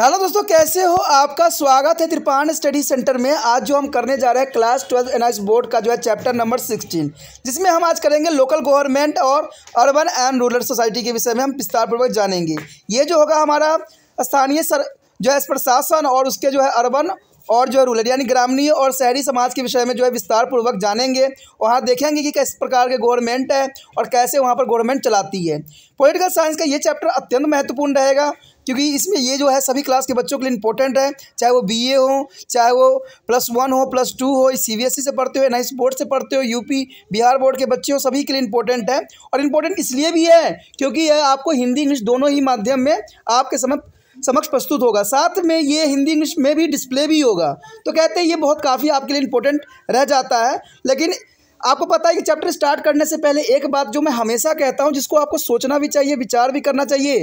Hello दोस्तों कैसे हो आपका स्वागत है त्रिपाण स्टडी सेंटर में आज जो हम करने जा रहे हैं क्लास ट्वेल्थ एन बोर्ड का जो है चैप्टर नंबर सिक्सटीन जिसमें हम आज करेंगे लोकल गवर्नमेंट और अर्बन एंड रूरल सोसाइटी के विषय में हम विस्तारपूर्वक जानेंगे ये जो होगा हमारा स्थानीय सर जो है प्रशासन और उसके जो है अर्बन और जो है रूरल यानी ग्रामीण और शहरी समाज के विषय में जो है विस्तार पूर्वक जानेंगे वहाँ देखेंगे कि किस प्रकार के गवर्नमेंट है और कैसे वहाँ पर गवर्नमेंट चलाती है पॉलिटिकल साइंस का ये चैप्टर अत्यंत महत्वपूर्ण रहेगा क्योंकि इसमें ये जो है सभी क्लास के बच्चों के लिए इंपॉर्टेंट है चाहे वो बी ए हो चाहे वो प्लस वन हो प्लस टू हो सी बी एस ई से पढ़ते हो नाइस बोर्ड e से पढ़ते हो यूपी बिहार बोर्ड के बच्चे हो सभी के लिए इंपॉर्टेंट है और इम्पोर्टेंट इसलिए भी है क्योंकि यह आपको हिंदी इंग्लिश दोनों ही माध्यम में आपके समय समक्ष प्रस्तुत होगा साथ में ये हिंदी इंग्लिश में भी डिस्प्ले भी होगा तो कहते हैं ये बहुत काफ़ी आपके लिए इंपॉर्टेंट रह जाता है लेकिन आपको पता है कि चैप्टर स्टार्ट करने से पहले एक बात जो मैं हमेशा कहता हूँ जिसको आपको सोचना भी चाहिए विचार भी करना चाहिए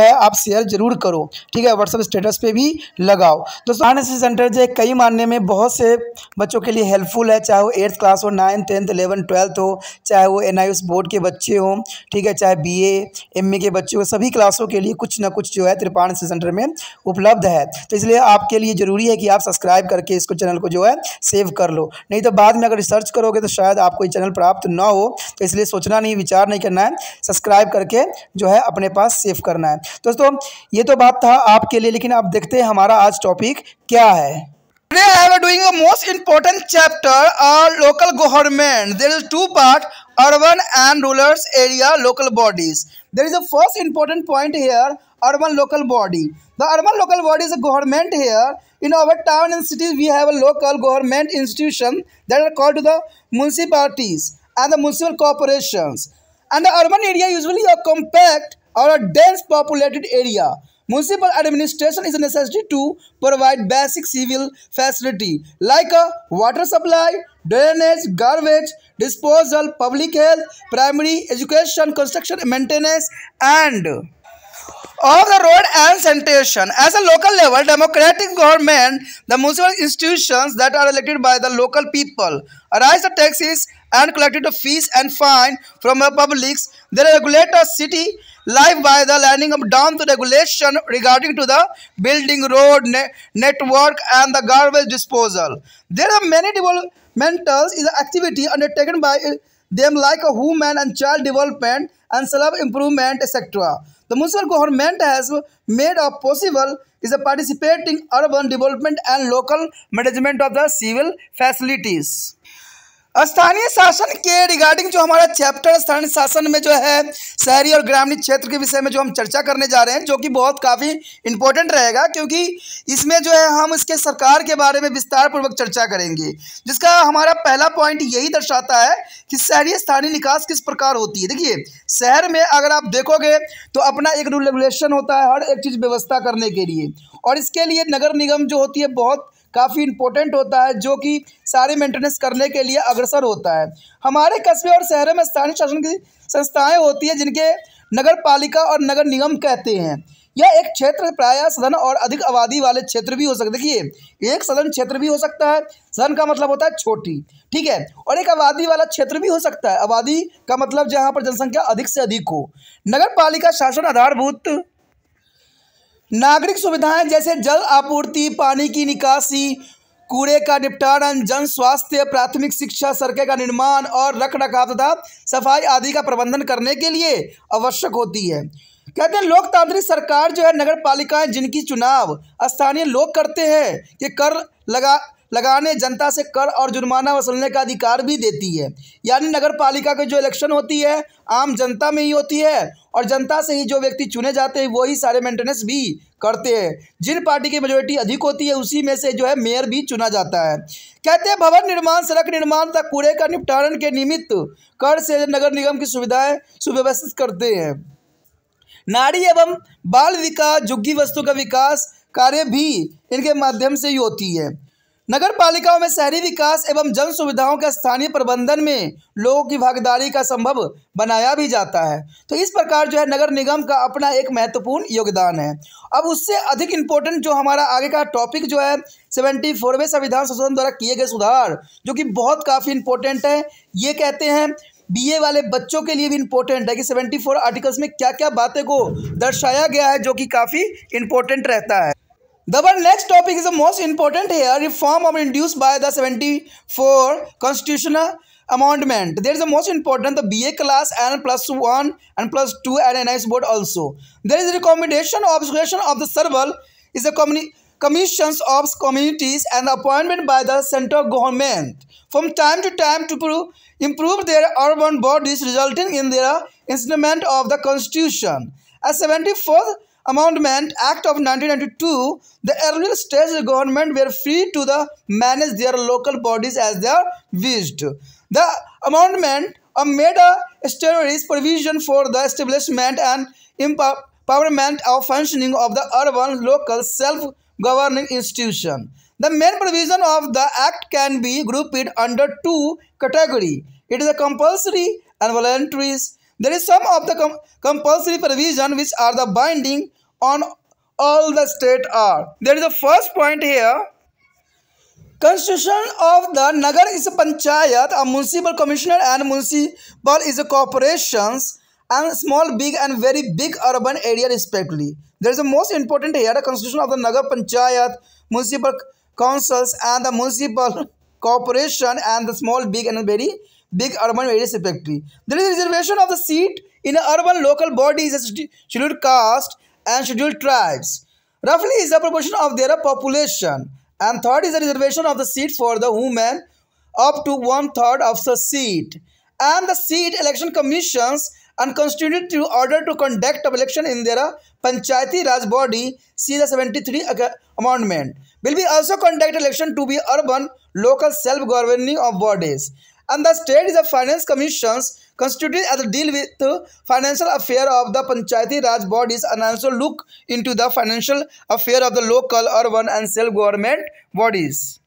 है आप शेयर जरूर करो ठीक है व्हाट्सअप स्टेटस पे भी लगाओ दोस्तों एस सेंटर जो है कई मानने में बहुत से बच्चों के लिए हेल्पफुल है चाहे वो एट्थ क्लास हो नाइन्थ टेंथ इलेवन ट्वेल्थ हो चाहे वो एन बोर्ड के बच्चे हों ठीक है चाहे बी ए के बच्चे हो सभी क्लासों के लिए कुछ ना कुछ जो है त्रिपाण सेंटर में उपलब्ध है तो इसलिए आपके लिए ज़रूरी है कि आप सब्सक्राइब करके इसको चैनल को जो है सेव कर लो नहीं तो बाद में अगर रिसर्च करोगे तो शायद आपको ये चैनल प्राप्त ना हो तो इसलिए सोचना नहीं विचार नहीं करना है सब्सक्राइब करके जो है अपने पास सेव करना है दोस्तों ये तो बात था आपके लिए लेकिन आप देखते हैं हमारा आज टॉपिक क्या है Today I am doing the most important chapter are local government. There is two part urban and rural area local bodies. There is a first important point here urban local body. The urban local body is a government here. In our town and cities we have a local government institution that are called to the municipalities and the municipal corporations. And the urban area usually are compact or a dense populated area. Municipal administration is a necessity to provide basic civil facility like a water supply, drainage, garbage, disposal, public health, primary education, construction, maintenance and of the road and sanitation. As a local level democratic government, the municipal institutions that are elected by the local people arise the taxes and collect the fees and fine from the publics. They regulate a city life by the landing of down to regulation regarding to the building road ne network and the garbage disposal. There are many developmental activity undertaken by them like a human and child development and self improvement etc the municipal government has made up possible is a participating urban development and local management of the civil facilities. स्थानीय शासन के regarding जो हमारा chapter स्थानीय शासन में जो है शहरी और ग्रामीण क्षेत्र के विषय में जो हम चर्चा करने जा रहे हैं जो कि बहुत काफ़ी इंपॉर्टेंट रहेगा क्योंकि इसमें जो है हम इसके सरकार के बारे में विस्तार पूर्वक चर्चा करेंगे जिसका हमारा पहला पॉइंट यही दर्शाता है कि शहरी स्थानीय निकास किस प्रकार होती है देखिए शहर में अगर आप देखोगे तो अपना एक रेगुलेशन होता है हर एक चीज़ व्यवस्था करने के लिए और इसके लिए नगर निगम जो होती है बहुत काफ़ी इंपॉर्टेंट होता है जो कि सारे मेंटेनेंस करने के लिए अग्रसर होता है हमारे कस्बे और शहरों में स्थानीय शासन की संस्थाएँ होती हैं जिनके नगर पालिका और नगर निगम कहते हैं यह एक क्षेत्र प्राय सदन और अधिक आबादी वाले क्षेत्र भी हो सकते देखिए एक सदन क्षेत्र भी हो सकता है सदन का मतलब होता है छोटी ठीक है और एक आबादी वाला क्षेत्र भी हो सकता है आबादी का मतलब जहाँ पर जनसंख्या अधिक से अधिक हो नगर पालिका शासन आधारभूत नागरिक सुविधाएं जैसे जल आपूर्ति पानी की निकासी कूड़े का निपटारा जन स्वास्थ्य प्राथमिक शिक्षा सड़कें का निर्माण और रख रखाव तथा सफाई आदि का प्रबंधन करने के लिए आवश्यक होती है कहते हैं लोकतांत्रिक सरकार जो है नगर पालिकाएँ जिनकी चुनाव स्थानीय लोग करते हैं कि कर लगा लगाने जनता से कर और जुर्माना वसूलने का अधिकार भी देती है यानी नगर पालिका की जो इलेक्शन होती है आम जनता में ही होती है और जनता से ही जो व्यक्ति चुने जाते हैं वही सारे मेंटेनेंस भी करते हैं जिन पार्टी की मेजोरिटी अधिक होती है उसी में से जो है मेयर भी चुना जाता है कहते हैं भवन निर्माण सड़क निर्माण तथा कूड़े का निपटारण के निमित्त कर से नगर निगम की सुविधाएँ सुव्यवस्थित करते हैं नारी एवं बाल विकास झुग्गी वस्तु का विकास कार्य भी इनके माध्यम से ही होती है नगर पालिकाओं में शहरी विकास एवं जन सुविधाओं के स्थानीय प्रबंधन में लोगों की भागीदारी का संभव बनाया भी जाता है तो इस प्रकार जो है नगर निगम का अपना एक महत्वपूर्ण योगदान है अब उससे अधिक इम्पोर्टेंट जो हमारा आगे का टॉपिक जो है सेवेंटी फोरवें संविधान संशोधन द्वारा किए गए सुधार जो कि बहुत काफ़ी इम्पोर्टेंट है ये कहते हैं बीए वाले बच्चों के लिए भी इम्पोर्टेंट है कि 74 आर्टिकल्स में क्या क्या बातें को दर्शाया गया है जो कि काफ़ी इम्पोर्टेंट रहता है The next topic is the most important here reform induced by the 74 constitutional amendment. There is the most important the BA class and plus 1 and plus 2 and NIS board also. There is a recommendation observation of the serval is the commissions of communities and appointment by the central government from time to time to improve their urban bodies resulting in their instrument of the constitution. As 74th Amendment Act of 1992, the earlier states government were free to the manage their local bodies as they wished. The amendment uh, made a statutory provision for the establishment and empowerment of functioning of the urban local self-governing institution. The main provision of the act can be grouped under two categories. It is a compulsory and voluntary. There is some of the com compulsory provision which are the binding on all the state are. there is a first point here. Constitution of the Nagar is a panchayat, a municipal commissioner and municipal is a corporations and small, big and very big urban area respectively. There is a most important here, the constitution of the Nagar Panchayat, municipal councils and the municipal corporation and the small, big and very big urban area respectively. There is reservation of the seat in an urban local body is a scheduled caste and scheduled tribes. Roughly is the proportion of their population. And third is the reservation of the seat for the women up to one third of the seat. And the seat election commissions and constituted to order to conduct of election in their Panchayati Raj body, see the 73 amendment. Will be also conduct election to be urban, local self-governing of bodies. And the state is the finance commissions constituted as a deal with the financial affair of the Panchayati Raj bodies and also look into the financial affair of the local, urban and self-government bodies.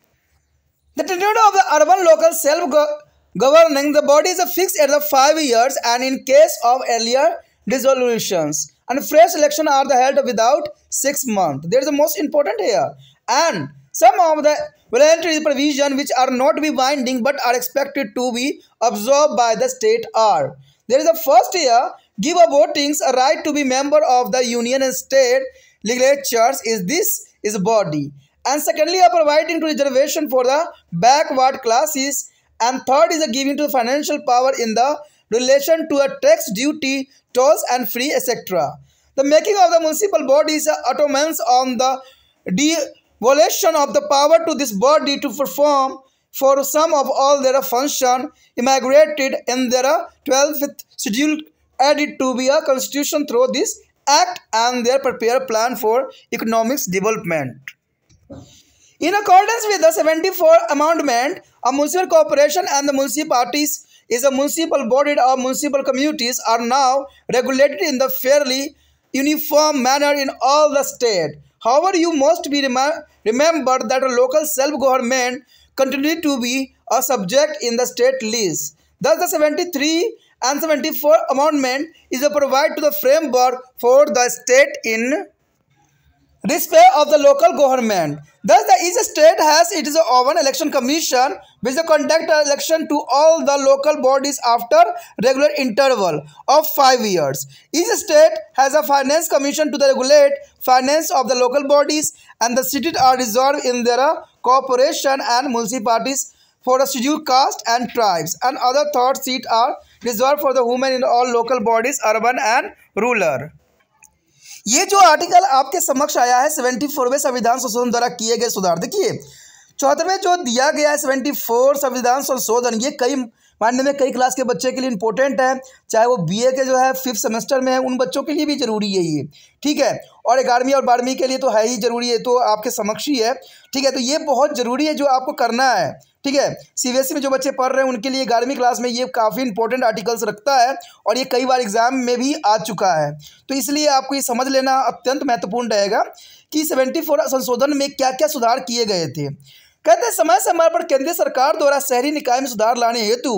The tenure of the urban local self-governing the bodies is fixed at the five years and in case of earlier dissolutions and fresh election are the held without six months. There is the most important here and some of the voluntary provisions which are not be binding but are expected to be absorbed by the state are there is a first year give a a right to be member of the union and state legislatures is this is body and secondly are providing to reservation for the backward classes and third is a giving to financial power in the relation to a tax duty tolls and free etc the making of the municipal bodies ottomans on the de volition of the power to this body to perform for some of all their function immigrated in their 12th schedule added to be a constitution through this act and their prepare plan for economics development. In accordance with the 74 amendment, a municipal corporation and the municipalities is a municipal body or municipal communities are now regulated in the fairly uniform manner in all the state However, you must be rem remember that a local self-government continued to be a subject in the state lease. Thus, the 73 and 74 amendment is a provide to the framework for the state in respect of the local government. Thus, the each state has its own election commission which conduct election to all the local bodies after regular interval of five years. Each state has a finance commission to regulate finance of the local bodies and the cities are resolved in their corporation and municipalities for the Scheduled caste and tribes and other third seats are reserved for the women in all local bodies urban and rural. ये जो article आपके समक्ष आया है seventy फोरवे संविधान संशोधन द्वारा किए गए सुधार देखिए चौहत्तरवें जो दिया गया है सेवेंटी फोर संविधान संशोधन ये कई मानने में कई क्लास के बच्चे के लिए इंपॉर्टेंट है चाहे वो बीए के जो है फिफ्थ सेमेस्टर में है उन बच्चों के लिए भी जरूरी है ये ठीक है और ग्यारहवीं और बारहवीं के लिए तो है ही जरूरी है तो आपके समक्ष ही है ठीक है तो ये बहुत ज़रूरी है जो आपको करना है ठीक है सीबीएसई e में जो बच्चे पढ़ रहे हैं उनके लिए ग्यारहवीं क्लास में ये काफ़ी इंपॉर्टेंट आर्टिकल्स रखता है और ये कई बार एग्जाम में भी आ चुका है तो इसलिए आपको ये समझ लेना अत्यंत महत्वपूर्ण रहेगा कि सेवेंटी फोर संशोधन में क्या क्या सुधार किए गए थे कहते हैं समय समय पर केंद्र सरकार द्वारा शहरी निकाय में सुधार लाने हेतु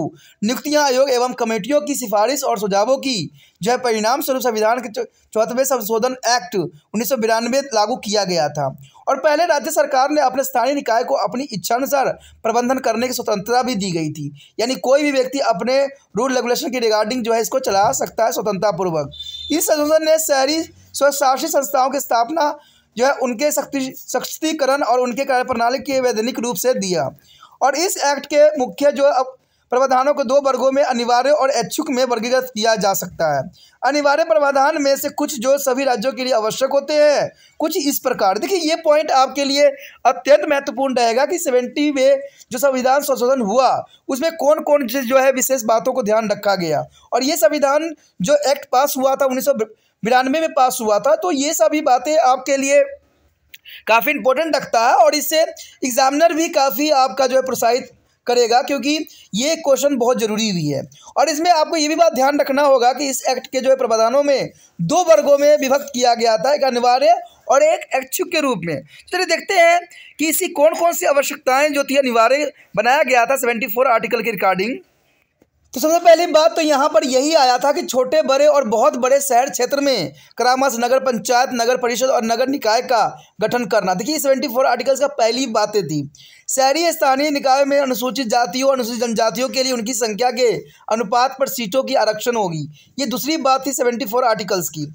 नियुक्तियां आयोग एवं कमेटियों की सिफारिश और सुझावों की जो है परिणाम स्वरूप संविधान के चौथवें संशोधन एक्ट उन्नीस लागू किया गया था और पहले राज्य सरकार ने अपने स्थानीय निकाय को अपनी इच्छानुसार प्रबंधन करने की स्वतंत्रता भी दी गई थी यानी कोई भी व्यक्ति अपने रूल रेगुलेशन की रिगार्डिंग जो है इसको चला सकता है स्वतंत्रतापूर्वक इस संशोधन ने शहरी स्वशासी संस्थाओं की स्थापना जो है उनके शक्ति सशक्तिकरण और उनके कार्यप्रणाली के वैधानिक रूप से दिया और इस एक्ट के मुख्य जो प्रावधानों को दो वर्गों में अनिवार्य और ऐच्छुक में वर्गीकृत किया जा सकता है अनिवार्य प्रावधान में से कुछ जो सभी राज्यों के लिए आवश्यक होते हैं कुछ इस प्रकार देखिए ये पॉइंट आपके लिए अत्यंत महत्वपूर्ण रहेगा कि सेवेंटी में जो संविधान संशोधन हुआ उसमें कौन कौन जो है विशेष बातों को ध्यान रखा गया और ये संविधान जो एक्ट पास हुआ था उन्नीस बिरानवे में पास हुआ था तो ये सभी बातें आपके लिए काफ़ी इंपॉर्टेंट रखता है और इससे एग्जामिनर भी काफ़ी आपका जो है प्रोत्साहित करेगा क्योंकि ये क्वेश्चन बहुत ज़रूरी भी है और इसमें आपको ये भी बात ध्यान रखना होगा कि इस एक्ट के जो है प्रावधानों में दो वर्गों में विभक्त किया गया था एक अनिवार्य और एक इच्छुक के रूप में चलिए देखते हैं कि इसी कौन कौन सी आवश्यकताएं जो थी अनिवार्य बनाया गया था सेवेंटी फोर आर्टिकल के रिकॉर्डिंग तो सबसे पहली बात तो यहाँ पर यही आया था कि छोटे बड़े और बहुत बड़े शहर क्षेत्र में करामास नगर पंचायत नगर परिषद और नगर निकाय का गठन करना देखिए सेवेंटी फोर आर्टिकल्स का पहली बातें थी शहरी स्थानीय निकाय में अनुसूचित जातियों अनुसूचित जनजातियों के लिए उनकी संख्या के अनुपात पर सीटों की आरक्षण होगी ये दूसरी बात थी सेवेंटी फोर आर्टिकल्स की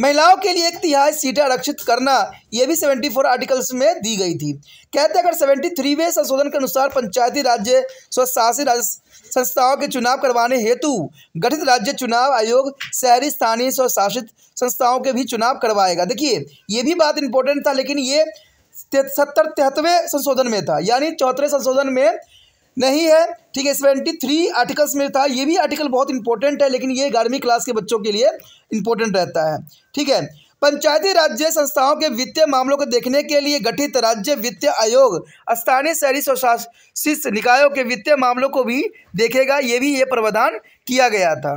महिलाओं के लिए एक तिहाई सीटें आरक्षित करना यह भी 74 आर्टिकल्स में दी गई थी कहते अगर सेवेंटी थ्रीवे संशोधन के अनुसार पंचायती राज्य स्वशासित संस्थाओं के चुनाव करवाने हेतु गठित राज्य चुनाव आयोग शहरी स्थानीय स्वशासित संस्थाओं के भी चुनाव करवाएगा देखिए ये भी बात इंपॉर्टेंट था लेकिन ये सत्तर तिहत्तवें संशोधन में था यानी चौथे संशोधन में नहीं है ठीक है सेवेंटी थ्री आर्टिकल्स में था ये भी आर्टिकल बहुत इंपॉर्टेंट है लेकिन ये ग्यारहवीं क्लास के बच्चों के लिए इंपॉर्टेंट रहता है ठीक है पंचायती राज्य संस्थाओं के वित्तीय मामलों को देखने के लिए गठित राज्य वित्तीय आयोग स्थानीय शहरी स्वशासित निकायों के वित्तीय मामलों को भी देखेगा ये भी ये प्रावधान किया गया था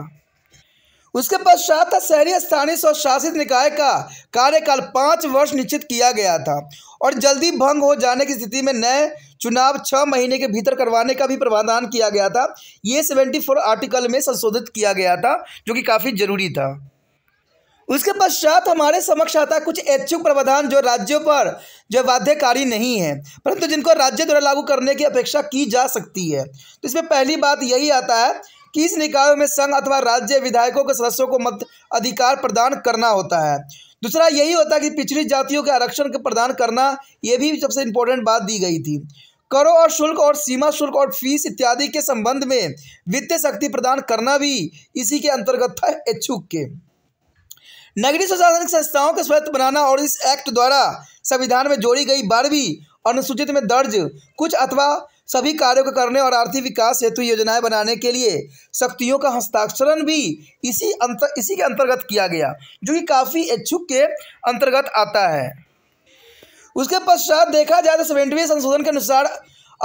उसके पश्चात शहरी स्थानीय स्वशासित निकाय का कार्यकाल पाँच वर्ष निश्चित किया गया था और जल्दी भंग हो जाने की स्थिति में नए चुनाव छः महीने के भीतर करवाने का भी प्रावधान किया गया था ये सेवेंटी फोर आर्टिकल में संशोधित किया गया था जो कि काफ़ी जरूरी था उसके पश्चात हमारे समक्ष आता कुछ इच्छुक प्रावधान जो राज्यों पर जो बाध्यकारी नहीं है परंतु जिनको राज्य द्वारा लागू करने की अपेक्षा की जा सकती है तो इसमें पहली बात यही आता है कि इस निकायों में संघ अथवा राज्य विधायकों के सदस्यों को मत अधिकार प्रदान करना होता है दूसरा यही होता है कि पिछड़ी जातियों के आरक्षण के प्रदान करना ये भी सबसे इम्पोर्टेंट बात दी गई थी करों और शुल्क और सीमा शुल्क और फीस इत्यादि के संबंध में वित्तीय शक्ति प्रदान करना भी इसी के अंतर्गत था इच्छुक के नगरीय स्वशासन संस्थाओं को स्वायत्त बनाना और इस एक्ट द्वारा संविधान में जोड़ी गई बारहवीं अनुसूचित में दर्ज कुछ अथवा सभी कार्यों को करने और आर्थिक विकास हेतु योजनाएं बनाने के लिए शक्तियों का हस्ताक्षरण भी इसी अंतर इसी के अंतर्गत किया गया जो कि काफ़ी इच्छुक के अंतर्गत आता है उसके पश्चात देखा जाए तो सेवेंटवी संशोधन के अनुसार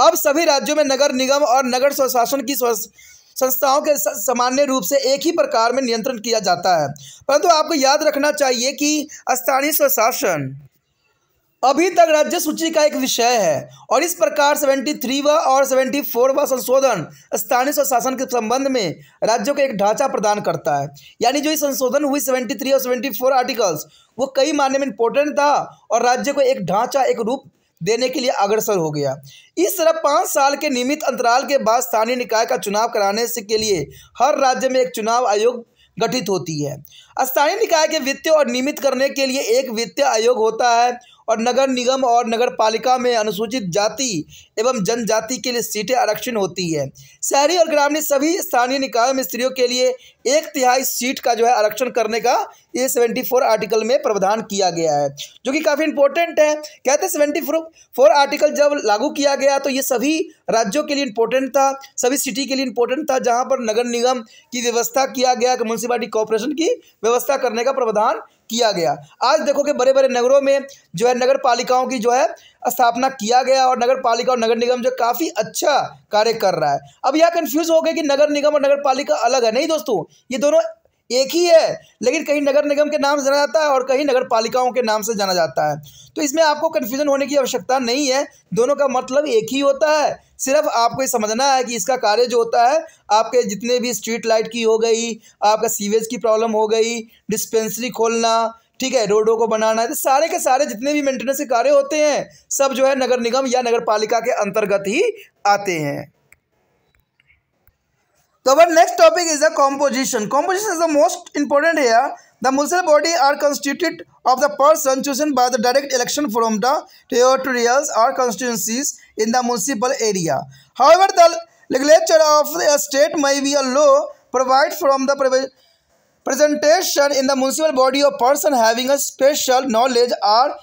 अब सभी राज्यों में नगर निगम और नगर स्वशासन की संस्थाओं के सामान्य रूप से एक ही प्रकार में नियंत्रण किया जाता है परंतु आपको याद रखना चाहिए कि स्थानीय स्वशासन अभी तक राज्य सूची का एक विषय है और इस प्रकार सेवेंटी थ्री व और सेवेंटी फोर व संशोधन स्थानीय स्वशासन के संबंध में राज्यों को एक ढांचा प्रदान करता है यानी जो ये संशोधन हुई सेवेंटी थ्री और सेवेंटी फोर आर्टिकल्स वो कई मायने में इंपॉर्टेंट था और राज्य को एक ढांचा एक रूप देने के लिए अग्रसर हो गया इस तरह पाँच साल के नियमित अंतराल के बाद स्थानीय निकाय का चुनाव कराने से के लिए हर राज्य में एक चुनाव आयोग गठित होती है स्थानीय निकाय के वित्तीय और नियमित करने के लिए एक वित्तीय आयोग होता है और नगर निगम और नगर पालिका में अनुसूचित जाति एवं जनजाति के लिए सीटें आरक्षण होती है शहरी और ग्रामीण सभी स्थानीय निकायों में स्त्रियों के लिए एक तिहाई सीट का जो है आरक्षण करने का ये सेवेंटी फोर आर्टिकल में प्रावधान किया गया है जो कि काफ़ी इंपॉर्टेंट है कहते हैं सेवेंटी फोर आर्टिकल जब लागू किया गया तो ये सभी राज्यों के लिए इंपॉर्टेंट था सभी सिटी के लिए इंपॉर्टेंट था जहाँ पर नगर निगम की व्यवस्था किया गया म्यूनसिपालिटी कॉरपोरेशन की व्यवस्था करने का प्रावधान किया गया आज देखो कि बड़े बड़े नगरों में जो है नगर पालिकाओं की जो है स्थापना किया गया और नगर पालिका और नगर निगम जो काफ़ी अच्छा कार्य कर रहा है अब यह कन्फ्यूज़ हो गया कि नगर निगम और नगर पालिका अलग है नहीं दोस्तों ये दोनों एक ही है लेकिन कहीं नगर निगम के नाम से जाना जाता है और कहीं नगर पालिकाओं के नाम से जाना जाता है तो इसमें आपको कन्फ्यूज़न होने की आवश्यकता नहीं है दोनों का मतलब एक ही होता है सिर्फ आपको ये समझना है कि इसका कार्य जो होता है आपके जितने भी स्ट्रीट लाइट की हो गई आपका सीवेज की प्रॉब्लम हो गई डिस्पेंसरी खोलना ठीक है रोडों को बनाना है तो सारे के सारे जितने भी मेंटेनेंस के कार्य होते हैं सब जो है नगर निगम या नगर पालिका के अंतर्गत ही आते हैं So our next topic is the composition. Composition is the most important here. The municipal body are constituted of the person chosen by the direct election from the territorials or constituencies in the municipal area. However, the legislature of a state may be a law provide from the presentation in the municipal body of person having a special knowledge or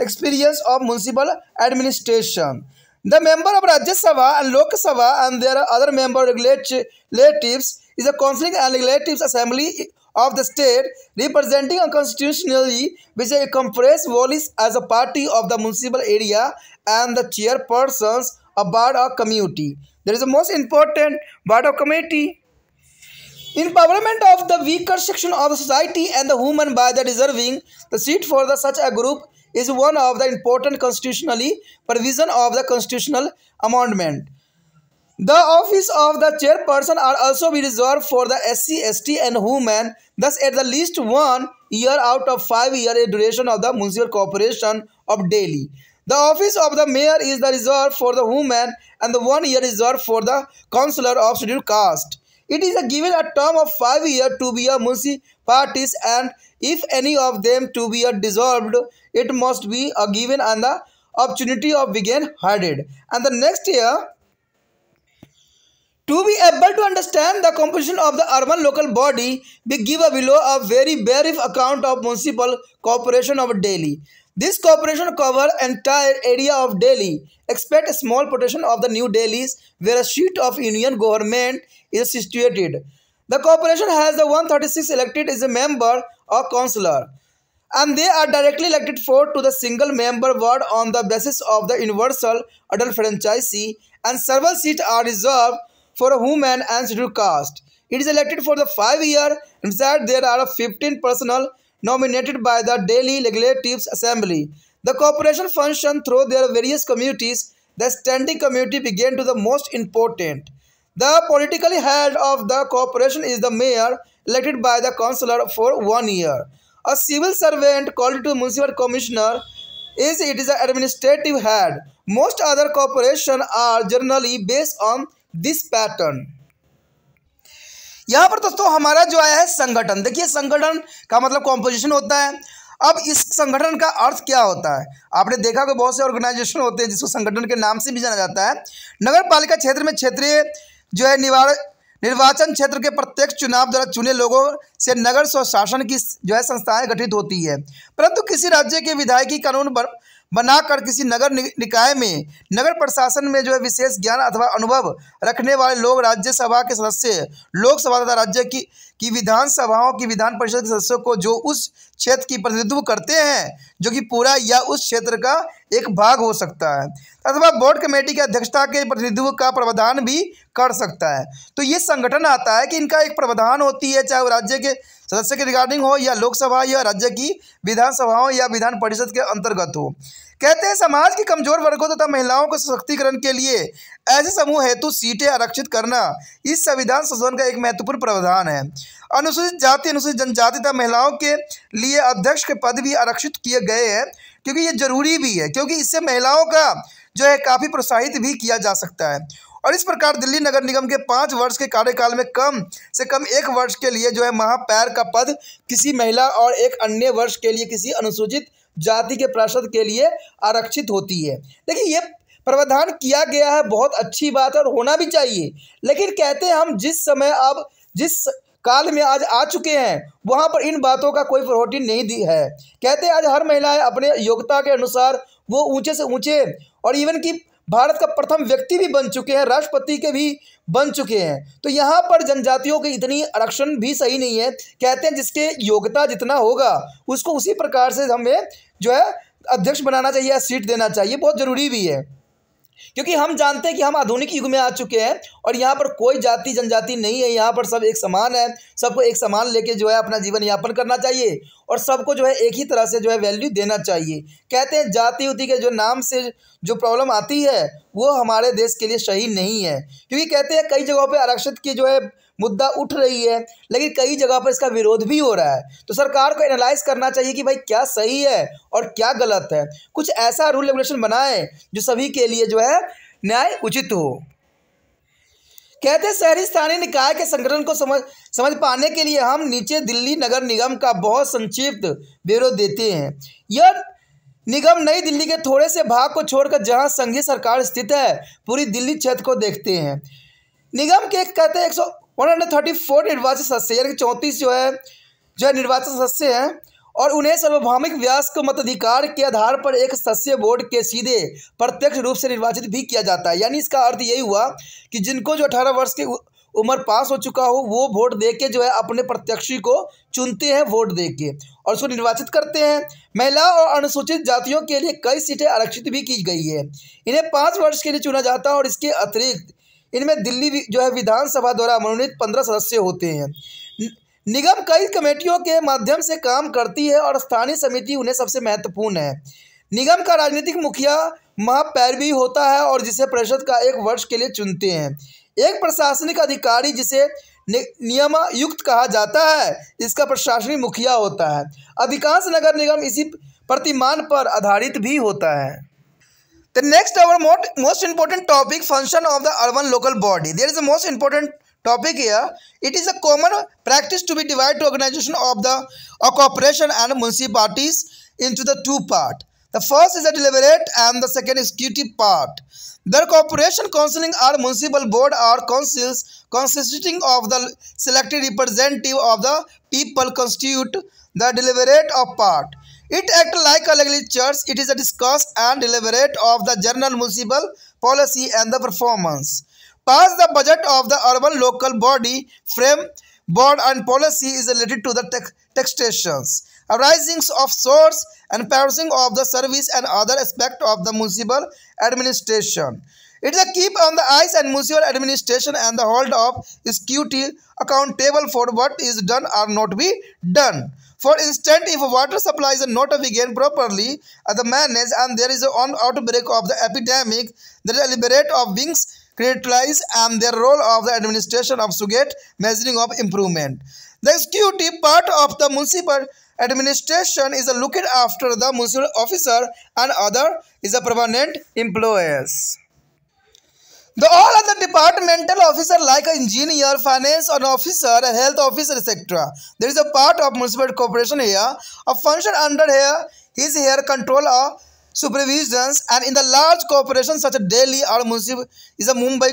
experience of municipal administration. The member of Rajya Sabha and Lok Sabha and their other member relatives is a conflict and relatives assembly of the state representing a constitutionally which encompasses Wallis as a party of the municipal area and the chairpersons of board community. There is a most important board of committee. Empowerment of the weaker section of the society and the woman by the deserving the seat for the such a group is one of the important constitutionally provision of the constitutional amendment. The office of the chairperson are also be reserved for the SC, ST and women. Thus, at the least one year out of five year duration of the municipal corporation of Delhi. The office of the mayor is the reserved for the woman and the one year reserved for the councillor of scheduled caste. It is a given a term of five year to be a municipal parties and if any of them to be dissolved, it must be a given and the opportunity of being heard. And the next year, to be able to understand the composition of the urban local body, we give a below a very brief account of municipal corporation of Delhi. This corporation cover entire area of Delhi, except a small portion of the new Delhi's where a seat of union government is situated. The corporation has the 136 elected is a member or councillor and they are directly elected for to the single member ward on the basis of the universal adult franchisee and several seats are reserved for a woman and scheduled caste. It is elected for the five year and said there are 15 personnel nominated by the Delhi Legislative Assembly. The corporation function through their various committees. The standing committee began to the most important. The politically head of the corporation is the mayor, elected by the councillor for one year. A civil servant called to municipal commissioner is it is the administrative head. Most other corporation are generally based on this pattern. यहाँ पर दोस्तों हमारा जो आया है संगठन देखिए संगठन का मतलब कॉम्पोजिशन होता है अब इस संगठन का अर्थ क्या होता है आपने देखा कि बहुत से ऑर्गेनाइजेशन होते हैं जिसको संगठन के नाम से भी जाना जाता है नगर पालिका क्षेत्र में क्षेत्रीय जो है निवार निर्वाचन क्षेत्र के प्रत्येक चुनाव द्वारा चुने लोगों से नगर स्वशासन की जो है संस्थाएं गठित होती है परंतु किसी राज्य के विधायकी कानून बन, बनाकर किसी नगर निकाय में नगर प्रशासन में जो है विशेष ज्ञान अथवा अनुभव रखने वाले लोग राज्यसभा के सदस्य लोकसभा तथा राज्य की कि विधानसभाओं की विधान परिषद के सदस्यों को जो उस क्षेत्र की प्रतिनिधित्व करते हैं जो कि पूरा या उस क्षेत्र का एक भाग हो सकता है अथवा बोर्ड कमेटी की अध्यक्षता के प्रतिनिधित्व का प्रावधान भी कर सकता है तो ये संगठन आता है कि इनका एक प्रावधान होती है चाहे वो राज्य के सदस्य के रिगार्डिंग हो या लोकसभा या राज्य की विधानसभाओं या विधान परिषद के अंतर्गत हो कहते हैं समाज के कमजोर वर्गों तथा महिलाओं के सशक्तिकरण के लिए ऐसे समूह हेतु सीटें आरक्षित करना इस संविधान संशोधन का एक महत्वपूर्ण प्रावधान है अनुसूचित जाति अनुसूचित जनजाति तथा महिलाओं के लिए अध्यक्ष के पद भी आरक्षित किए गए हैं क्योंकि ये जरूरी भी है क्योंकि इससे महिलाओं का जो है काफ़ी प्रोत्साहित भी किया जा सकता है और इस प्रकार दिल्ली नगर निगम के पाँच वर्ष के कार्यकाल में कम से कम एक वर्ष के लिए जो है महापैर का पद किसी महिला और एक अन्य वर्ष के लिए किसी अनुसूचित जाति के प्राषद के लिए आरक्षित होती है देखिए ये प्रावधान किया गया है बहुत अच्छी बात है और होना भी चाहिए लेकिन कहते हैं हम जिस समय अब जिस काल में आज आ चुके हैं वहाँ पर इन बातों का कोई प्रोटीन नहीं दी है कहते हैं आज हर महिलाएं अपने योग्यता के अनुसार वो ऊंचे से ऊंचे और इवन कि भारत का प्रथम व्यक्ति भी बन चुके हैं राष्ट्रपति के भी बन चुके हैं तो यहाँ पर जनजातियों के इतनी आरक्षण भी सही नहीं है कहते हैं जिसके योग्यता जितना होगा उसको उसी प्रकार से हमें जो है अध्यक्ष बनाना चाहिए या सीट देना चाहिए बहुत ज़रूरी भी है क्योंकि हम जानते हैं कि हम आधुनिक युग में आ चुके हैं और यहाँ पर कोई जाति जनजाति नहीं है यहाँ पर सब एक समान है सबको एक समान लेके जो है अपना जीवन यापन करना चाहिए और सबको जो है एक ही तरह से जो है वैल्यू देना चाहिए कहते हैं जाति उति के जो नाम से जो प्रॉब्लम आती है वो हमारे देश के लिए सही नहीं है क्योंकि कहते हैं कई जगहों पर आरक्षित की जो है मुद्दा उठ रही है लेकिन कई जगह पर इसका विरोध भी हो रहा है तो सरकार को एनालाइज करना चाहिए कि भाई क्या सही है और क्या गलत है कुछ ऐसा रूल रेगुलेशन बनाए जो सभी के लिए जो है न्याय उचित हो कहते शहरी स्थानीय निकाय के संगठन को समझ समझ पाने के लिए हम नीचे दिल्ली नगर निगम का बहुत संक्षिप्त ब्यूरो देते हैं यह निगम नई दिल्ली के थोड़े से भाग को छोड़कर जहां संघीय सरकार स्थित है पूरी दिल्ली क्षेत्र को देखते हैं निगम के कहते हैं वन हंड्रेड थर्टी फोर निर्वाचित सदस्य यानी कि चौंतीस जो है जो है निर्वाचित सदस्य हैं और उन्हें सार्वभौमिक व्यास को मताधिकार के आधार पर एक सदस्य बोर्ड के सीधे प्रत्यक्ष रूप से निर्वाचित भी किया जाता है यानी इसका अर्थ यही हुआ कि जिनको जो अठारह वर्ष के उम्र पास हो चुका हो वो वोट दे के जो है अपने प्रत्यक्षी को चुनते हैं वोट दे के और उसको निर्वाचित करते हैं महिला और अनुसूचित जातियों के लिए कई सीटें आरक्षित भी की गई है इन्हें पाँच वर्ष के लिए चुना जाता है और इसके अतिरिक्त इनमें दिल्ली जो है विधानसभा द्वारा मनोनीत पंद्रह सदस्य होते हैं निगम कई कमेटियों के माध्यम से काम करती है और स्थानीय समिति उन्हें सबसे महत्वपूर्ण है निगम का राजनीतिक मुखिया महापैरवी होता है और जिसे परिषद का एक वर्ष के लिए चुनते हैं एक प्रशासनिक अधिकारी जिसे नियमायुक्त कहा जाता है इसका प्रशासनिक मुखिया होता है अधिकांश नगर निगम इसी प्रतिमान पर आधारित भी होता है The next our most important topic function of the urban local body. There is the most important topic here. It is a common practice to be divided organization of the a corporation and municipalities into the two part. The first is a deliberate and the second is executive part. The corporation counseling our municipal board or councils consisting of the selected representative of the people constitute the deliberate of part. It acts like a legislature. It is a discuss and deliberate of the general municipal policy and the performance. Pass the budget of the urban local body frame board and policy is related to the taxations, arisings of source and purchasing of the service and other aspect of the municipal administration. It is a keep on the eyes and municipal administration and the hold of is QT accountable for what is done or not be done. For instance, if water supply is not again properly the managed and there is an outbreak of the epidemic, the deliberate of wings crystallize and their role of the administration of Sugate measuring of improvement. The executive part of the municipal administration is looking after the municipal officer and other is a permanent employees. The all other departmental officer like an engineer, finance an officer, a health officer, etc. There is a part of municipal corporation here. A function under here is here control or supervisions and in the large corporation such as Delhi or municipal is a Mumbai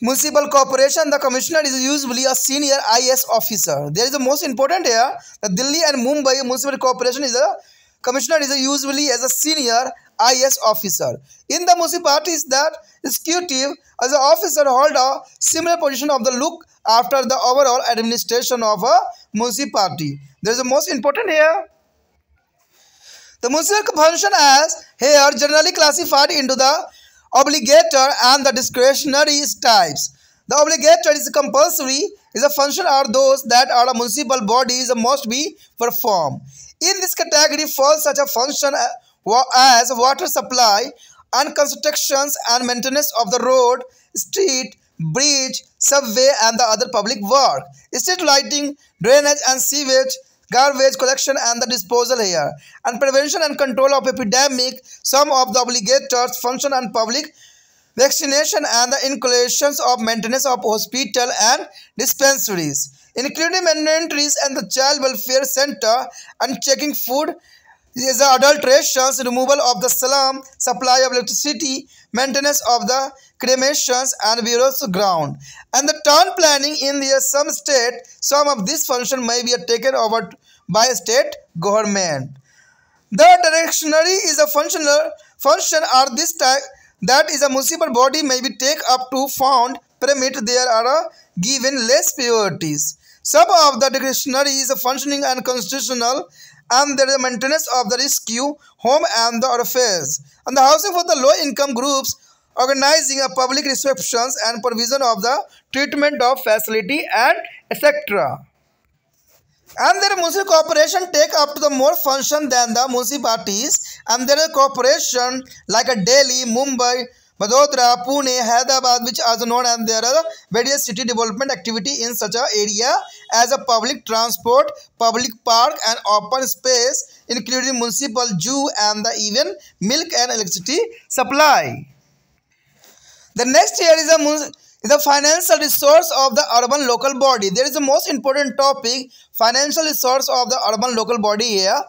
municipal corporation the commissioner is usually a senior IS officer. There is the most important here the Delhi and Mumbai municipal corporation is a commissioner is usually as a senior IS officer. In the party is that executive as an officer hold a similar position of the look after the overall administration of a municipality. There is the most important here. The municipal function as here generally classified into the obligator and the discretionary types. The obligator is compulsory, is a function or those that are a municipal a must be performed. In this category falls such a function as water supply and constructions and maintenance of the road, street, bridge, subway and the other public work. Street lighting, drainage and sewage, garbage collection and the disposal here. And prevention and control of epidemic, some of the obligators, function and public vaccination and the inclinations of maintenance of hospital and dispensaries, including inventories and the child welfare center and checking food is adulterations, removal of the slum, supply of electricity, maintenance of the cremations and burial ground. And the town planning in the uh, some state, some of this function may be taken over by state government. The directionary is a functional function or this type that is a municipal body may be take up to found permit there are uh, given less priorities. Some of the dictionary is functioning and constitutional and there is the maintenance of the rescue home and the orphans and the housing for the low income groups organizing of public receptions and provision of the treatment of facility and etc and their municipal cooperation take up to the more function than the municipalities and their cooperation like a Delhi, Mumbai, Vadodara, Hyderabad, which also there are various city development activities in such a area as a public transport, public park and open space including municipal Jew and even milk and electricity supply. The next year is the financial resource of the urban local body. There is the most important topic, financial resource of the urban local body here.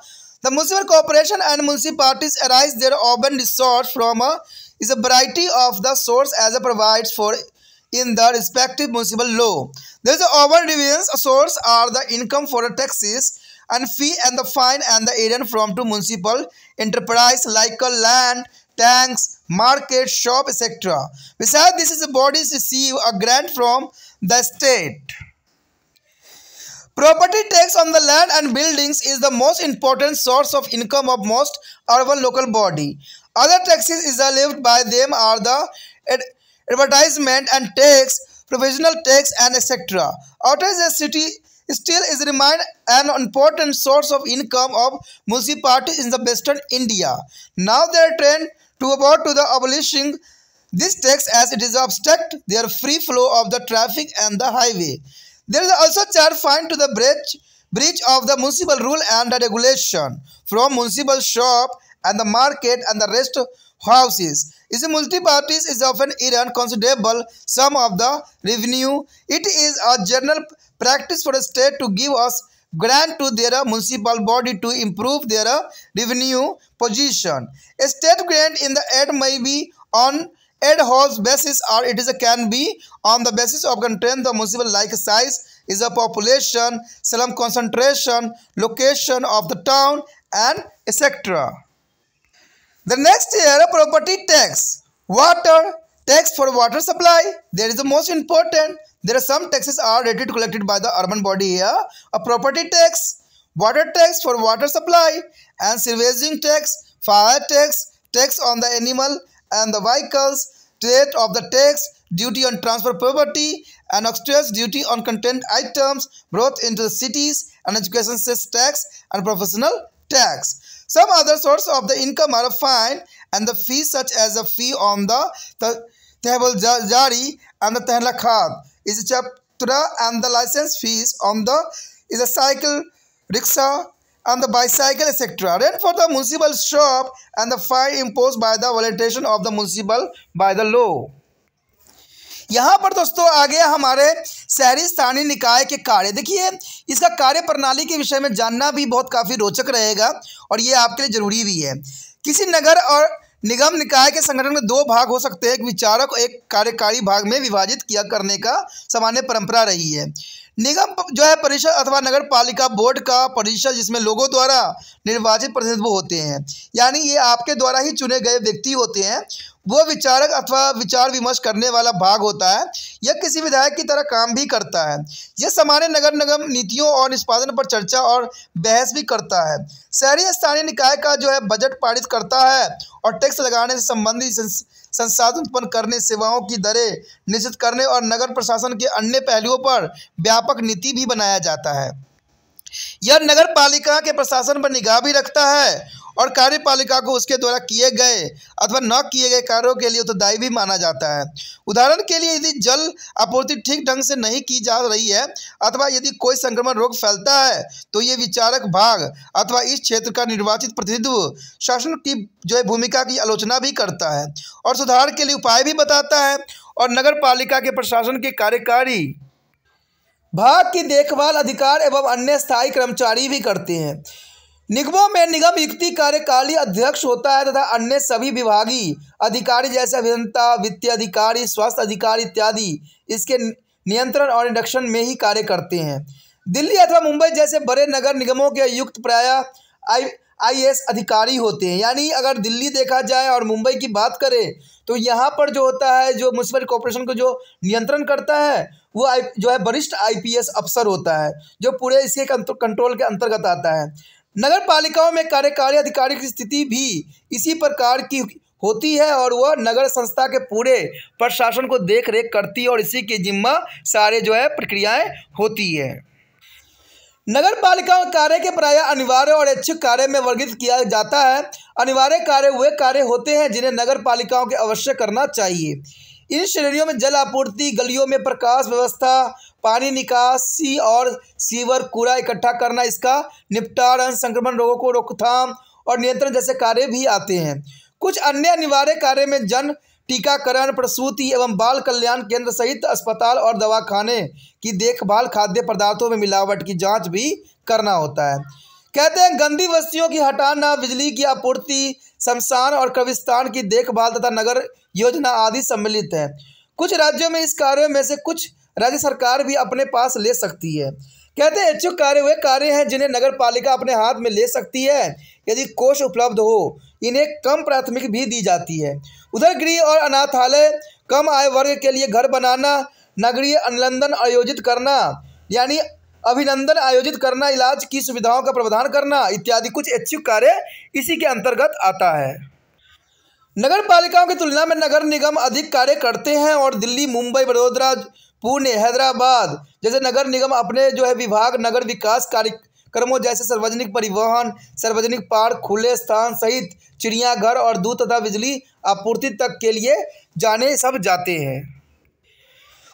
The municipal corporation and municipal parties arise their urban resource from a is a variety of the source as it provides for in the respective municipal law. There is a urban revenues source are the income for the taxes and fee and the fine and the area from to municipal enterprise like a land, tanks, market, shop, etc. Besides, this is the bodies receive a grant from the state. Property tax on the land and buildings is the most important source of income of most urban local body. Other taxes is levied by them are the ad advertisement and tax, provisional tax and etc. Outer the city still is remain an important source of income of municipalities in the western India. Now they are tend to about to the abolishing this tax as it is obstruct their free flow of the traffic and the highway. There is also charge fine to the bridge breach of the municipal rule and regulation from municipal shop and the market and the rest houses. Is multi-parties is often even considerable sum of the revenue. It is a general practice for a state to give us grant to their municipal body to improve their revenue position. A state grant in the aid may be on ad hoc basis or it is a can be on the basis of contain the municipal like size is a population slum concentration location of the town and etc the next year property tax water tax for water supply there is the most important there are some taxes are rated collected by the urban body here a property tax water tax for water supply and sewaging tax fire tax tax on the animal and the vehicles, rate of the tax, duty on transfer property, and extras duty on content items brought into the cities and education sales tax and professional tax. Some other sources of the income are a fine and the fees such as a fee on the, the Jari and the Tehla khad is a chapter and the license fees on the is a cycle, rickshaw, and the bicycle sector. Rent for the municipal shop and the fine imposed by the violation of the municipal by the law. यहाँ पर दोस्तों आ गया हमारे शहरी स्थानीय निकाय के कार्य देखिए इसका कार्य प्रणाली के विषय में जानना भी बहुत काफ़ी रोचक रहेगा और ये आपके लिए ज़रूरी भी है किसी नगर और निगम निकाय के संगठन में दो भाग हो सकते हैं एक विचारक और एक कार्यकारी भाग में विभाजित किया करने का सामान्य परंपरा रही है निगम जो है परिषद अथवा नगर पालिका बोर्ड का परिषद जिसमें लोगों द्वारा निर्वाचित प्रतिनिधित्व होते हैं यानी ये आपके द्वारा ही चुने गए व्यक्ति होते हैं वो विचारक अथवा विचार विमर्श करने वाला भाग होता है यह किसी विधायक की तरह काम भी करता है यह सामान्य नगर निगम नीतियों और निष्पादन पर चर्चा और बहस भी करता है शहरी स्थानीय निकाय का जो है बजट पारित करता है और टैक्स लगाने से संबंधित संसाधन उत्पन्न करने सेवाओं की दरें निश्चित करने और नगर प्रशासन के अन्य पहलुओं पर व्यापक नीति भी बनाया जाता है यह नगर पालिका के प्रशासन पर निगाह भी रखता है और कार्यपालिका को उसके द्वारा किए गए अथवा न किए गए कार्यों के लिए उत्तरदायी भी माना जाता है उदाहरण के लिए यदि जल आपूर्ति ठीक ढंग से नहीं की जा रही है अथवा यदि कोई संक्रमण रोग फैलता है तो ये विचारक भाग अथवा इस क्षेत्र का निर्वाचित प्रतिनिधित्व शासन की जो है भूमिका की आलोचना भी करता है और सुधार के लिए उपाय भी बताता है और नगर पालिका के प्रशासन के कार्यकारी भाग की देखभाल अधिकार एवं अन्य स्थायी कर्मचारी भी करते हैं निगमों में निगम युक्ति कार्यकाली अध्यक्ष होता है तथा अन्य सभी विभागीय अधिकारी जैसे अभियंता वित्तीय अधिकारी स्वास्थ्य अधिकारी इत्यादि इसके नियंत्रण और निरीक्षण में ही कार्य करते हैं दिल्ली अथवा मुंबई जैसे बड़े नगर निगमों के युक्त प्राय आई आई अधिकारी होते हैं यानी अगर दिल्ली देखा जाए और मुंबई की बात करें तो यहाँ पर जो होता है जो म्यूनसिपल कॉरपोरेशन को जो नियंत्रण करता है वो आई जो है वरिष्ठ आईपीएस अफसर होता है जो पूरे इसके कंट्रोल के अंतर्गत आता है नगर पालिकाओं में कार्यकारी अधिकारी की स्थिति भी इसी प्रकार की होती है और वह नगर संस्था के पूरे प्रशासन को देख रेख करती है और इसी के जिम्मा सारे जो है प्रक्रियाएं होती है नगर पालिकाओं कार्य के प्राय अनिवार्य और इच्छुक कार्य में वर्गित किया जाता है अनिवार्य कार्य वे कार्य होते हैं जिन्हें नगर पालिकाओं के अवश्य करना चाहिए इन श्रेणियों में जल आपूर्ति गलियों में प्रकाश व्यवस्था पानी निकासी और सीवर कूड़ा इकट्ठा करना इसका निपटारण संक्रमण रोगों को रोकथाम और नियंत्रण जैसे कार्य भी आते हैं कुछ अन्य अनिवार्य कार्य में जन टीकाकरण प्रसूति एवं बाल कल्याण केंद्र सहित अस्पताल और दवाखाने की देखभाल खाद्य पदार्थों में मिलावट की जांच भी करना होता है कहते हैं गंदी वस्तियों की हटाना बिजली की आपूर्ति शमशान और कब्रिस्तान की देखभाल तथा नगर योजना आदि सम्मिलित है कुछ राज्यों में इस कार्यों में से कुछ राज्य सरकार भी अपने पास ले सकती है कहते हैं इच्छुक कार्य वे कार्य हैं जिन्हें नगर पालिका अपने हाथ में ले सकती है यदि कोष उपलब्ध हो इन्हें कम प्राथमिक भी दी जाती है उधर गृह और अनाथालय कम आय वर्ग के लिए घर बनाना नगरीय अनुलंदन आयोजित करना यानी अभिनंदन आयोजित करना इलाज की सुविधाओं का प्रावधान करना इत्यादि कुछ अच्छी कार्य इसी के अंतर्गत आता है नगर पालिकाओं की तुलना में नगर निगम अधिक कार्य करते हैं और दिल्ली मुंबई वडोदरा पुणे हैदराबाद जैसे नगर निगम अपने जो है विभाग नगर विकास कार्यक्रमों जैसे सार्वजनिक परिवहन सार्वजनिक पार्क खुले स्थान सहित चिड़ियाघर और दूध तथा बिजली आपूर्ति तक के लिए जाने सब जाते हैं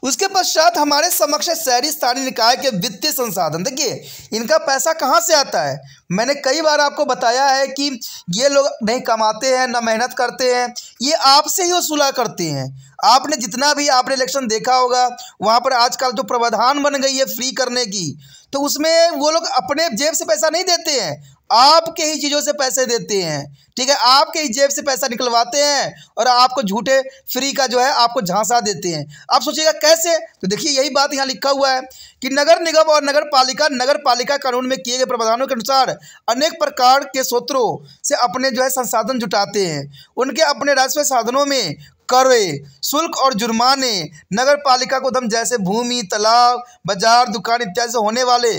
उसके पश्चात हमारे समक्ष शहरी स्थानीय निकाय के वित्तीय संसाधन देखिए इनका पैसा कहाँ से आता है मैंने कई बार आपको बताया है कि ये लोग नहीं कमाते हैं ना मेहनत करते हैं ये आपसे ही वसूला करते हैं आपने जितना भी आपने इलेक्शन देखा होगा वहाँ पर आजकल तो प्रावधान बन गई है फ्री करने की तो उसमें वो लोग अपने जेब से पैसा नहीं देते हैं आपके ही चीज़ों से पैसे देते हैं ठीक है आपके ही जेब से पैसा निकलवाते हैं और आपको झूठे फ्री का जो है आपको झांसा देते हैं आप सोचिएगा कैसे तो देखिए यही बात यहाँ लिखा हुआ है कि नगर निगम और नगर पालिका नगर पालिका कानून में किए गए प्रावधानों के अनुसार अनेक प्रकार के स्रोत्रों से अपने जो है संसाधन जुटाते हैं उनके अपने राजस्व साधनों में करे शुल्क और जुर्माने नगर पालिका को दम जैसे भूमि तालाब बाजार दुकान इत्यादि से होने वाले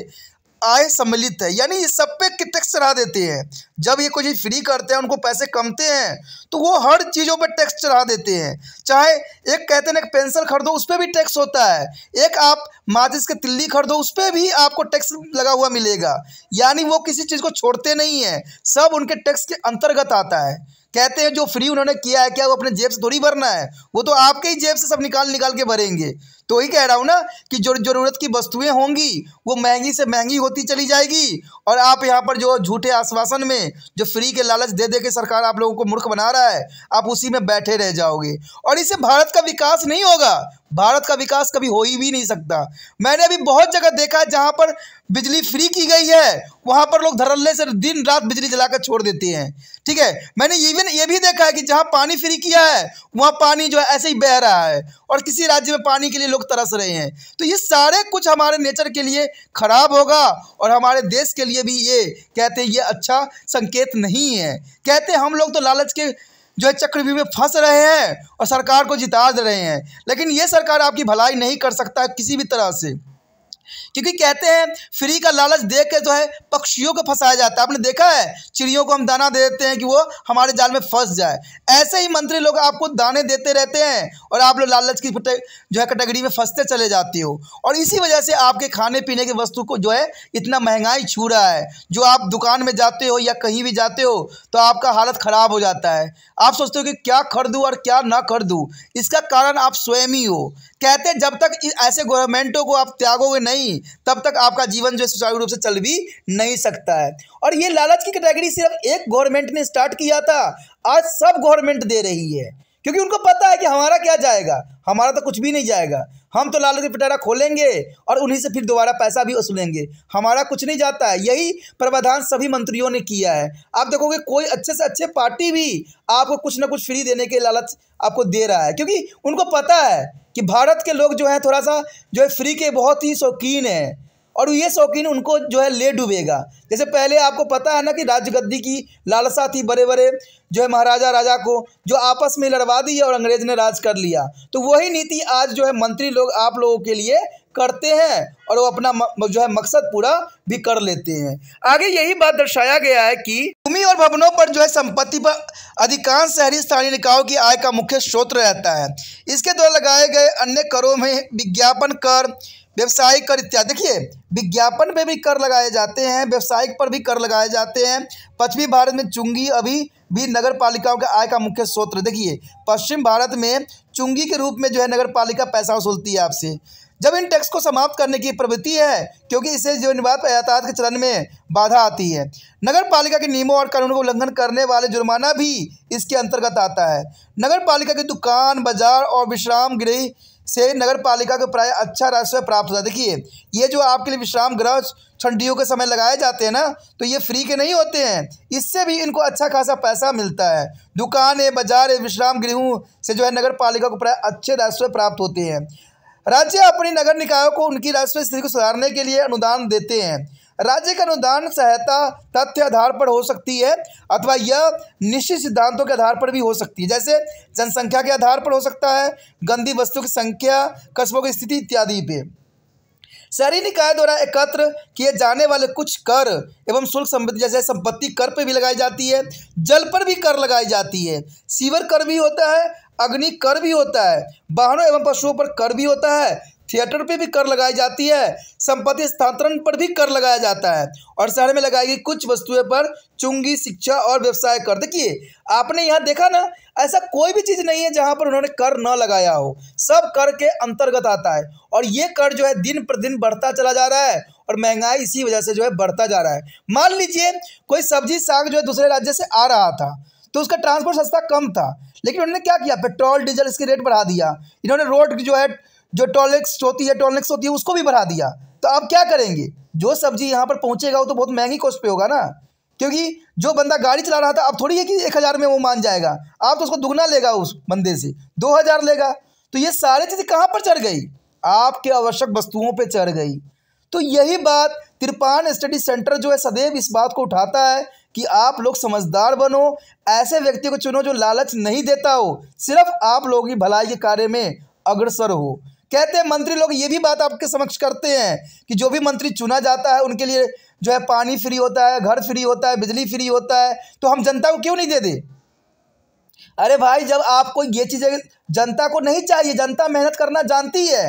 आय सम्मिलित है यानी ये सब पे कि टैक्स चढ़ा देते हैं जब ये कोई चीज़ फ्री करते हैं उनको पैसे कमते हैं तो वो हर चीज़ों पर टैक्स चढ़ा देते हैं चाहे एक कहते हैं एक पेंसिल खरीदो उस पर भी टैक्स होता है एक आप माचिस के तिल्ली खरीदो उस पर भी आपको टैक्स लगा हुआ मिलेगा यानी वो किसी चीज़ को छोड़ते नहीं हैं सब उनके टैक्स के अंतर्गत आता है कहते हैं जो फ्री उन्होंने किया है क्या वो अपने जेब से थोड़ी भरना है वो तो आपके ही जेब से सब निकाल निकाल के भरेंगे तो ही कह रहा हूँ ना कि जो ज़रूरत की वस्तुएं होंगी वो महंगी से महंगी होती चली जाएगी और आप यहाँ पर जो झूठे आश्वासन में जो फ्री के लालच दे दे के सरकार आप लोगों को मूर्ख बना रहा है आप उसी में बैठे रह जाओगे और इससे भारत का विकास नहीं होगा भारत का विकास कभी हो ही भी नहीं सकता मैंने अभी बहुत जगह देखा है जहाँ पर बिजली फ्री की गई है वहाँ पर लोग धरल्ले से दिन रात बिजली जलाकर छोड़ देते हैं ठीक है मैंने इवन ये भी देखा है कि जहाँ पानी फ्री किया है वहाँ पानी जो है ऐसे ही बह रहा है और किसी राज्य में पानी के लिए लोग तरस रहे हैं तो ये सारे कुछ हमारे नेचर के लिए खराब होगा और हमारे देश के लिए भी ये कहते ये अच्छा संकेत नहीं है कहते हम लोग तो लालच के जो है चक्रव्यू में फंस रहे हैं और सरकार को जिता दे रहे हैं लेकिन ये सरकार आपकी भलाई नहीं कर सकता किसी भी तरह से क्योंकि कहते हैं फ्री का लालच दे के जो है पक्षियों को फंसाया जाता है आपने देखा है चिड़ियों को हम दाना दे देते हैं कि वो हमारे जाल में फंस जाए ऐसे ही मंत्री लोग आपको दाने देते रहते हैं और आप लोग लालच की जो है कैटेगरी में फंसते चले जाते हो और इसी वजह से आपके खाने पीने की वस्तु को जो है इतना महंगाई छू रहा है जो आप दुकान में जाते हो या कहीं भी जाते हो तो आपका हालत ख़राब हो जाता है आप सोचते हो कि क्या खरीदूँ और क्या ना खरीदूँ इसका कारण आप स्वयं ही हो कहते हैं जब तक ऐसे गवर्नमेंटों को आप त्यागोगे नहीं तब तक आपका जीवन जो है सुचारू रूप से चल भी नहीं सकता है और ये लालच की कैटेगरी सिर्फ एक गवर्नमेंट ने स्टार्ट किया था आज सब गवर्नमेंट दे रही है क्योंकि उनको पता है कि हमारा क्या जाएगा हमारा तो कुछ भी नहीं जाएगा हम तो लालच के पिटारा खोलेंगे और उन्हीं से फिर दोबारा पैसा भी वसूलेंगे हमारा कुछ नहीं जाता है यही प्रावधान सभी मंत्रियों ने किया है आप देखोगे कोई अच्छे से अच्छे पार्टी भी आपको कुछ ना कुछ फ्री देने के लालच आपको दे रहा है क्योंकि उनको पता है कि भारत के लोग जो हैं थोड़ा सा जो है फ्री के बहुत ही शौकीन हैं और ये शौकीन उनको जो है ले डूबेगा जैसे पहले आपको पता है ना कि राजगद्दी की लालसा थी बड़े बड़े जो है महाराजा राजा को जो आपस में लड़वा दी और अंग्रेज ने राज कर लिया तो वही नीति आज जो है मंत्री लोग आप लोगों के लिए करते हैं और वो अपना जो है मकसद पूरा भी कर लेते हैं आगे यही बात दर्शाया गया है कि भूमि और भवनों पर जो है संपत्ति पर अधिकांश शहरी स्थानीय निकायों की आय का मुख्य स्रोत रहता है इसके द्वारा लगाए गए अन्य करों में विज्ञापन कर व्यवसायिक कर इत्यादि देखिए विज्ञापन पे भी कर लगाए जाते हैं व्यवसायिक पर भी कर लगाए जाते हैं पश्चिमी भारत में चुंगी अभी भी नगर पालिकाओं के आय का मुख्य स्रोत देखिए पश्चिम भारत में चुंगी के रूप में जो है नगर पालिका पैसा वसूलती है आपसे जब इन टैक्स को समाप्त करने की प्रवृत्ति है क्योंकि इससे जो निवाद यातायात के चलन में बाधा आती है नगर पालिका के नियमों और कानूनों का उल्लंघन करने वाले जुर्माना भी इसके अंतर्गत आता है नगर पालिका की दुकान बाजार और विश्राम गृह से नगर पालिका को प्राय अच्छा राजस्व प्राप्त होता है देखिए ये जो आपके लिए विश्राम गृह ठंडियों के समय लगाए जाते हैं ना तो ये फ्री के नहीं होते हैं इससे भी इनको अच्छा खासा पैसा मिलता है दुकान है बाजार है विश्राम गृहों से जो है नगर पालिका को प्राय अच्छे राजस्व प्राप्त होते हैं राज्य अपने नगर निकायों को उनकी राजस्व स्थिति को सुधारने के लिए अनुदान देते हैं राज्य का अनुदान सहायता तथ्य आधार पर हो सकती है अथवा यह निश्चित सिद्धांतों के आधार पर भी हो सकती है जैसे जनसंख्या के आधार पर हो सकता है गंदी वस्तु की संख्या कस्बों की स्थिति इत्यादि पे शहरी निकाय द्वारा एकत्र किए जाने वाले कुछ कर एवं शुल्क संबंधी जैसे संपत्ति कर पर भी लगाई जाती है जल पर भी कर लगाई जाती है सीवर कर भी होता है अग्नि कर भी होता है वाहनों एवं पशुओं पर कर भी होता है थिएटर पे भी कर लगाई जाती है संपत्ति स्थानांतरण पर भी कर लगाया जाता है और शहर में लगाई गई कुछ वस्तुएं पर चुंगी शिक्षा और व्यवसाय कर देखिए आपने यहाँ देखा ना ऐसा कोई भी चीज़ नहीं है जहाँ पर उन्होंने कर न लगाया हो सब कर के अंतर्गत आता है और ये कर जो है दिन दिन बढ़ता चला जा रहा है और महंगाई इसी वजह से जो है बढ़ता जा रहा है मान लीजिए कोई सब्जी साग जो है दूसरे राज्य से आ रहा था तो उसका ट्रांसपोर्ट सस्ता कम था लेकिन उन्होंने क्या किया पेट्रोल डीजल इसके रेट बढ़ा दिया इन्होंने रोड जो है जो टॉलिक्स होती है टॉलिक्स होती है उसको भी बढ़ा दिया तो आप क्या करेंगे जो सब्जी यहाँ पर पहुँचेगा वो तो बहुत महंगी कॉस्ट पे होगा ना क्योंकि जो बंदा गाड़ी चला रहा था अब थोड़ी है कि एक हज़ार में वो मान जाएगा आप तो उसको दुगना लेगा उस बंदे से दो हज़ार लेगा तो ये सारी चीज़ें कहाँ पर चढ़ गई आपके आवश्यक वस्तुओं पर चढ़ गई तो यही बात तिरपान स्टडी सेंटर जो है सदैव इस बात को उठाता है कि आप लोग समझदार बनो ऐसे व्यक्ति को चुनो जो लालच नहीं देता हो सिर्फ आप लोगों की भलाई के कार्य में अग्रसर हो कहते हैं मंत्री लोग ये भी बात आपके समक्ष करते हैं कि जो भी मंत्री चुना जाता है उनके लिए जो है पानी फ्री होता है घर फ्री होता है बिजली फ्री होता है तो हम जनता को क्यों नहीं दे दे अरे भाई जब आपको ये चीज़ें जनता को नहीं चाहिए जनता मेहनत करना जानती है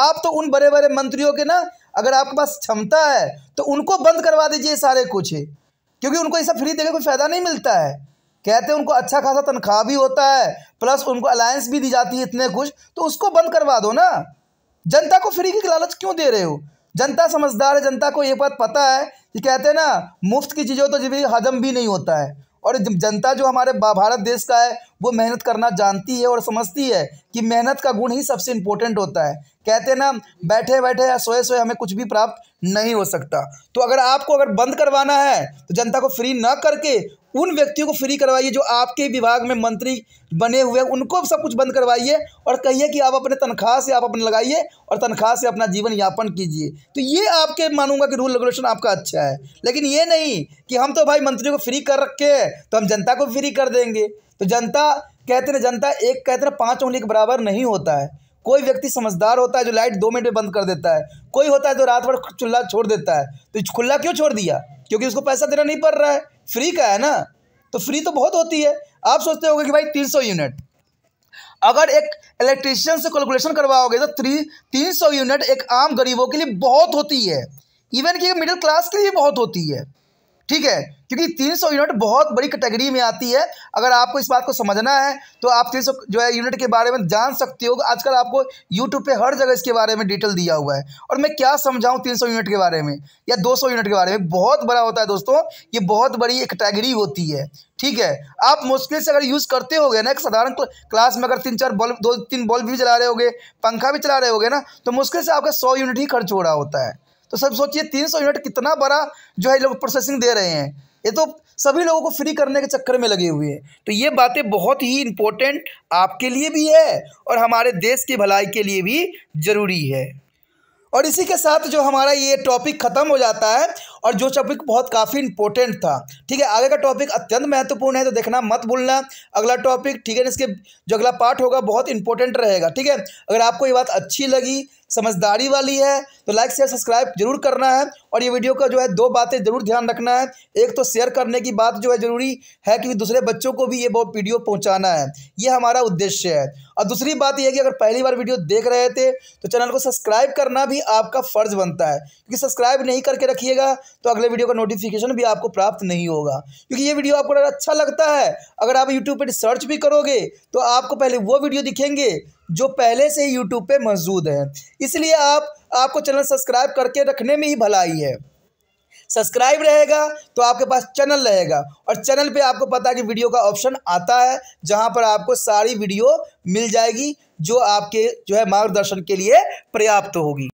आप तो उन बड़े बड़े मंत्रियों के ना अगर आपके पास क्षमता है तो उनको बंद करवा दीजिए सारे कुछ क्योंकि उनको ऐसा फ्री देने कोई फ़ायदा नहीं मिलता है कहते हैं उनको अच्छा खासा तनख्वाह भी होता है प्लस उनको अलायंस भी दी जाती है इतने कुछ तो उसको बंद करवा दो ना जनता को फ्री की लालच क्यों दे रहे हो जनता समझदार है जनता को ये बात पता है कि कहते हैं ना मुफ्त की चीज़ों तो भी हजम भी नहीं होता है और जनता जो हमारे भारत देश का है वो मेहनत करना जानती है और समझती है कि मेहनत का गुण ही सबसे इम्पोर्टेंट होता है कहते हैं ना बैठे बैठे या सोए सोए हमें कुछ भी प्राप्त नहीं हो सकता तो अगर आपको अगर बंद करवाना है तो जनता को फ्री ना करके उन व्यक्तियों को फ्री करवाइए जो आपके विभाग में मंत्री बने हुए हैं उनको सब कुछ बंद करवाइए और कहिए कि आप अपने तनख्वाह से आप अपने लगाइए और तनख्वाह से अपना जीवन यापन कीजिए तो ये आपके मानूंगा कि रूल रेगुलेशन आपका अच्छा है लेकिन ये नहीं कि हम तो भाई मंत्रियों को फ्री कर रखे हैं तो हम जनता को फ्री कर देंगे तो जनता कहते ना जनता एक कहते ना पाँच उंगली के बराबर नहीं होता है कोई व्यक्ति समझदार होता है जो लाइट दो मिनट में बंद कर देता है कोई होता है जो रात भर चूल्हा छोड़ देता है तो खुल्ला क्यों छोड़ दिया क्योंकि उसको पैसा देना नहीं पड़ रहा है फ्री का है ना तो फ्री तो बहुत होती है आप सोचते होगे कि भाई तीन सौ यूनिट अगर एक इलेक्ट्रिशियन से कैलकुलेशन करवाओगे तो थ्री तीन सौ यूनिट एक आम गरीबों के लिए बहुत होती है इवन कि मिडिल क्लास के लिए बहुत होती है ठीक है क्योंकि 300 यूनिट बहुत बड़ी कैटेगरी में आती है अगर आपको इस बात को समझना है तो आप 300 जो है यूनिट के बारे में जान सकते हो आजकल आपको यूट्यूब पे हर जगह इसके बारे में डिटेल दिया हुआ है और मैं क्या समझाऊँ 300 यूनिट के बारे में या 200 यूनिट के बारे में बहुत बड़ा होता है दोस्तों ये बहुत बड़ी कैटेगरी होती है ठीक है आप मुश्किल से अगर यूज़ करते हो ना एक साधारण क्लास में अगर तीन चार बल्ब दो तीन बल्ब भी चला रहे होगे पंखा भी चला रहे होगे ना तो मुश्किल से आपका सौ यूनिट ही खर्च हो रहा होता है तो सब सोचिए तीन सौ यूनिट कितना बड़ा जो है लोग प्रोसेसिंग दे रहे हैं ये तो सभी लोगों को फ्री करने के चक्कर में लगे हुए हैं तो ये बातें बहुत ही इम्पोर्टेंट आपके लिए भी है और हमारे देश की भलाई के लिए भी ज़रूरी है और इसी के साथ जो हमारा ये टॉपिक ख़त्म हो जाता है और जो टॉपिक बहुत काफ़ी इम्पोर्टेंट था ठीक है आगे का टॉपिक अत्यंत महत्वपूर्ण है तो देखना मत भूलना अगला टॉपिक ठीक है ना इसके जो अगला पार्ट होगा बहुत इंपॉर्टेंट रहेगा ठीक है अगर आपको ये बात अच्छी लगी समझदारी वाली है तो लाइक शेयर सब्सक्राइब जरूर करना है और ये वीडियो का जो है दो बातें जरूर ध्यान रखना है एक तो शेयर करने की बात जो है ज़रूरी है कि दूसरे बच्चों को भी ये बहुत वीडियो पहुँचाना है ये हमारा उद्देश्य है और दूसरी बात यह है कि अगर पहली बार वीडियो देख रहे थे तो चैनल को सब्सक्राइब करना भी आपका फ़र्ज़ बनता है क्योंकि सब्सक्राइब नहीं करके रखिएगा तो अगले वीडियो का नोटिफिकेशन भी आपको प्राप्त नहीं होगा क्योंकि ये वीडियो आपको अच्छा लगता है अगर आप यूट्यूब पर सर्च भी करोगे तो आपको पहले वो वीडियो दिखेंगे जो पहले से ही यूट्यूब पे मौजूद है इसलिए आप आपको चैनल सब्सक्राइब करके रखने में ही भलाई है सब्सक्राइब रहेगा तो आपके पास चैनल रहेगा और चैनल पे आपको पता है कि वीडियो का ऑप्शन आता है जहां पर आपको सारी वीडियो मिल जाएगी जो आपके जो है मार्गदर्शन के लिए पर्याप्त तो होगी